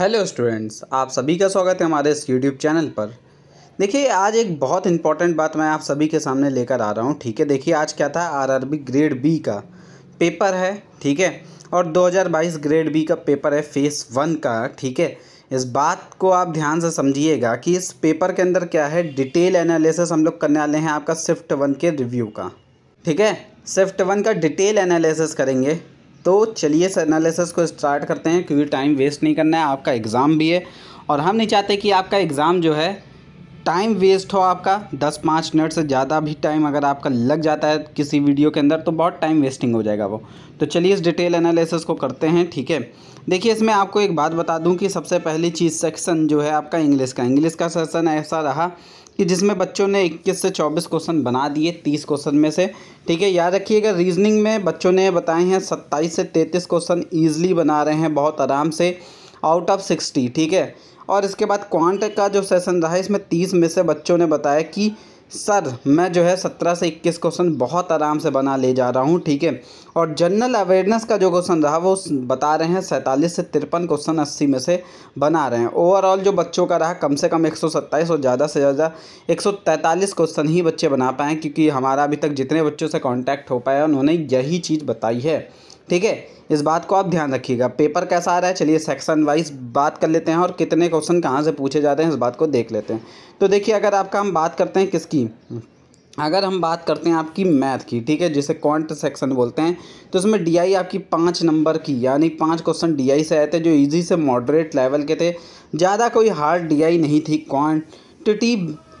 hello students आप सभी का स्वागत है हमारे इस यूट्यूब चैनल पर देखिए आज एक बहुत इंपॉर्टेंट बात मैं आप सभी के सामने लेकर आ रहा हूँ ठीक है देखिए आज क्या था आरआरबी ग्रेड बी का पेपर है ठीक है और 2022 ग्रेड बी का पेपर है फेस वन का ठीक है इस बात को आप ध्यान से समझिएगा कि इस पेपर के अंदर क्या है डिटेल एनालिसिस हम लोग करने वाले हैं आपका स्विफ्ट वन के रिव्यू का ठीक है स्विफ्ट वन का डिटेल एनालिसिस करेंगे तो चलिए इस एनालिसिस को स्टार्ट करते हैं क्योंकि टाइम वेस्ट नहीं करना है आपका एग्ज़ाम भी है और हम नहीं चाहते कि आपका एग्ज़ाम जो है टाइम वेस्ट हो आपका दस पाँच मिनट से ज़्यादा भी टाइम अगर आपका लग जाता है किसी वीडियो के अंदर तो बहुत टाइम वेस्टिंग हो जाएगा वो तो चलिए इस डिटेल एनालिसिस को करते हैं ठीक है देखिए इसमें आपको एक बात बता दूं कि सबसे पहली चीज़ सेक्शन जो है आपका इंग्लिश का इंग्लिश का सेक्शन ऐसा रहा कि जिसमें बच्चों ने 21 से 24 क्वेश्चन बना दिए 30 क्वेश्चन में से ठीक है याद रखिएगा रीजनिंग में बच्चों ने बताए हैं 27 से 33 क्वेश्चन ईजिली बना रहे हैं बहुत आराम से आउट ऑफ 60 ठीक है और इसके बाद क्वांट का जो सेशन रहा इसमें तीस में से बच्चों ने बताया कि सर मैं जो है सत्रह से इक्कीस क्वेश्चन बहुत आराम से बना ले जा रहा हूँ ठीक है और जनरल अवेयरनेस का जो क्वेश्चन रहा वो बता रहे हैं सैंतालीस से तिरपन क्वेश्चन अस्सी में से बना रहे हैं ओवरऑल जो बच्चों का रहा कम से कम एक सौ सत्ताईस और ज़्यादा से ज़्यादा एक सौ तैंतालीस क्वेश्चन ही बच्चे बना पाए क्योंकि हमारा अभी तक जितने बच्चों से कॉन्टैक्ट हो पाया उन्होंने यही चीज़ बताई है ठीक है इस बात को आप ध्यान रखिएगा पेपर कैसा आ रहा है चलिए सेक्शन वाइज बात कर लेते हैं और कितने क्वेश्चन कहाँ से पूछे जाते हैं इस बात को देख लेते हैं तो देखिए अगर आपका हम बात करते हैं किसकी अगर हम बात करते हैं आपकी मैथ की ठीक है जिसे क्वांट सेक्शन बोलते हैं तो इसमें डीआई आपकी पाँच नंबर की यानी पाँच क्वेश्चन डीआई से आए थे जो इजी से मॉडरेट लेवल के थे ज़्यादा कोई हार्ड डीआई नहीं थी quant quantity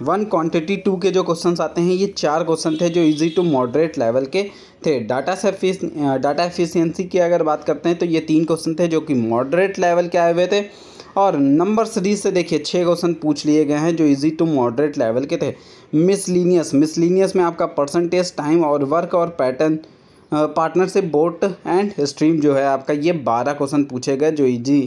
one quantity two के जो क्वेश्चन आते हैं ये चार क्वेश्चन थे जो इजी टू मॉडरेट लेवल के थे डाटा सेफिस डाटा एफिशिएंसी की अगर बात करते हैं तो ये तीन क्वेश्चन थे जो कि मॉडरेट लेवल के आए हुए थे और नंबर सीरीज से देखिए छः क्वेश्चन पूछ लिए गए हैं जो इजी टू मॉडरेट लेवल के थे मिसलिनियस मिसलिनियस में आपका परसेंटेज टाइम और वर्क और pattern partnership boat and stream जो है आपका ये बारह क्वेश्चन पूछे गए जो इजी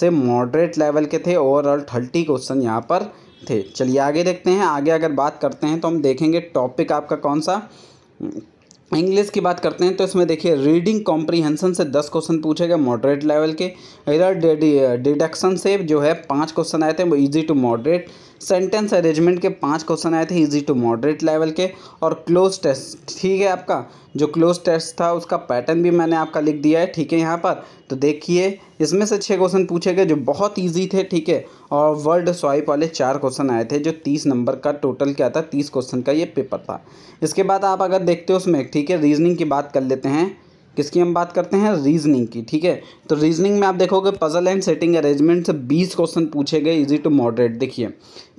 से मॉडरेट लेवल के थे ओवरऑल थर्टी क्वेश्चन यहाँ पर थे चलिए आगे देखते हैं आगे अगर बात करते हैं तो हम देखेंगे टॉपिक आपका कौन सा इंग्लिश की बात करते हैं तो इसमें देखिए रीडिंग कॉम्प्रीहेंसन से दस क्वेश्चन पूछे गए मॉडरेट लेवल के इधर डिडक्शन से जो है पांच क्वेश्चन आए थे वो easy to moderate sentence arrangement के पांच क्वेश्चन आए थे इजी टू मॉडरेट लेवल के और क्लोज टेस्ट ठीक है आपका जो क्लोज टेस्ट था उसका पैटर्न भी मैंने आपका लिख दिया है ठीक है यहाँ पर तो देखिए इसमें से छः क्वेश्चन पूछे गए जो बहुत ईजी थे ठीक है और वर्ल्ड स्वाइप वाले चार क्वेश्चन आए थे जो तीस नंबर का टोटल क्या था तीस क्वेश्चन का ये पेपर था इसके बाद आप अगर देखते हो उसमें ठीक है रीजनिंग की बात कर लेते हैं किसकी हम बात करते हैं रीजनिंग की ठीक है तो रीजनिंग में आप देखोगे पजल एंड सेटिंग अरेंजमेंट से बीस क्वेश्चन पूछे गए इजी टू मॉडरेट देखिए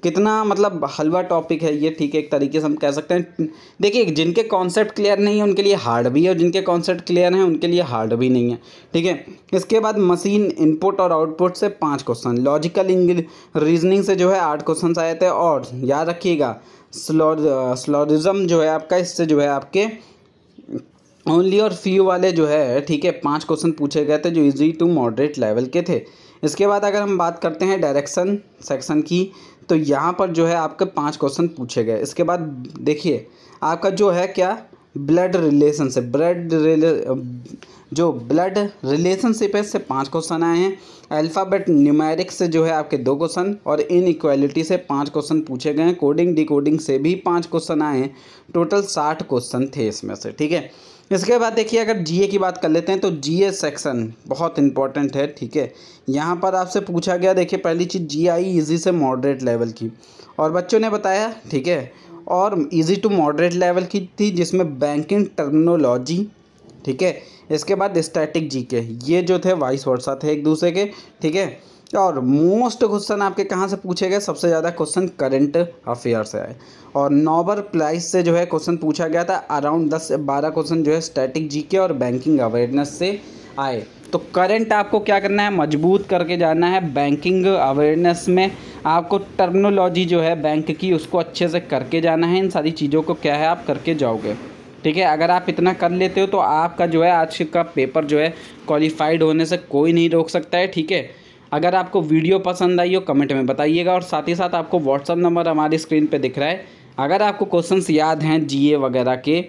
कितना मतलब हलवा टॉपिक है ये ठीक है एक तरीके से हम कह सकते हैं देखिए जिनके कॉन्सेप्ट क्लियर नहीं है उनके लिए हार्ड भी है और जिनके कॉन्सेप्ट क्लियर हैं उनके लिए हार्ड भी नहीं है ठीक है इसके बाद मशीन इनपुट और आउटपुट से पाँच क्वेश्चन लॉजिकल रीजनिंग से जो है आठ क्वेश्चन आए थे और याद रखिएगा स्लॉरिज्म uh, जो है आपका इससे जो है आपके ओनली और फ्यू वाले जो है ठीक है पांच क्वेश्चन पूछे गए थे जो इजी टू मॉडरेट लेवल के थे इसके बाद अगर हम बात करते हैं डायरेक्शन सेक्शन की तो यहाँ पर जो है आपके पांच क्वेश्चन पूछे गए इसके बाद देखिए आपका जो है क्या ब्लड रिलेशनशिप ब्लड रिले जो ब्लड रिलेशनशिप है इससे पाँच क्वेश्चन आए हैं अल्फ़ाबेट न्यूमेरिक से जो है आपके दो क्वेश्चन और इन इक्वालिटी से पाँच क्वेश्चन पूछे गए हैं कोडिंग डिकोडिंग से भी पाँच क्वेश्चन आए हैं टोटल साठ क्वेश्चन थे इसमें से ठीक है इसके बाद देखिए अगर जीए की बात कर लेते हैं तो जीए सेक्शन बहुत इंपॉर्टेंट है ठीक है यहाँ पर आपसे पूछा गया देखिए पहली चीज़ जी आई ईजी से मॉडरेट लेवल की और बच्चों ने बताया ठीक है और इजी टू मॉडरेट लेवल की थी जिसमें बैंकिंग टर्मिनोलॉजी ठीक है इसके बाद स्टैटिक जी के ये जो थे वाइस वर्षा थे एक दूसरे के ठीक है और मोस्ट क्वेश्चन आपके कहाँ से पूछे गए सबसे ज़्यादा क्वेश्चन करंट अफेयर से आए और नोबल प्राइस से जो है क्वेश्चन पूछा गया था अराउंड दस से बारह क्वेश्चन जो है स्टैटिक जीके और बैंकिंग अवेयरनेस से आए तो करंट आपको क्या करना है मजबूत करके जाना है बैंकिंग अवेयरनेस में आपको टर्मिनोलॉजी जो है बैंक की उसको अच्छे से करके जाना है इन सारी चीज़ों को क्या है आप करके जाओगे ठीक है अगर आप इतना कर लेते हो तो आपका जो है आज का पेपर जो है क्वालिफाइड होने से कोई नहीं रोक सकता है ठीक है अगर आपको वीडियो पसंद आई हो कमेंट में बताइएगा और साथ ही साथ आपको व्हाट्सअप नंबर हमारी स्क्रीन पर दिख रहा है अगर आपको क्वेश्चंस याद हैं जीए वगैरह के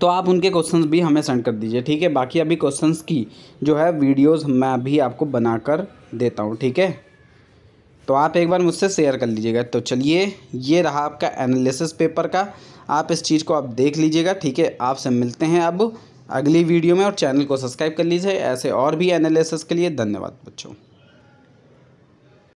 तो आप उनके क्वेश्चंस भी हमें सेंड कर दीजिए ठीक है बाकी अभी क्वेश्चंस की जो है वीडियोस मैं अभी आपको बना कर देता हूँ ठीक है तो आप एक बार मुझसे शेयर कर लीजिएगा तो चलिए ये रहा आपका एनालिसिस पेपर का आप इस चीज़ को आप देख लीजिएगा ठीक है आपसे मिलते हैं अब अगली वीडियो में और चैनल को सब्सक्राइब कर लीजिए ऐसे और भी एनालिसिस के लिए धन्यवाद बच्चों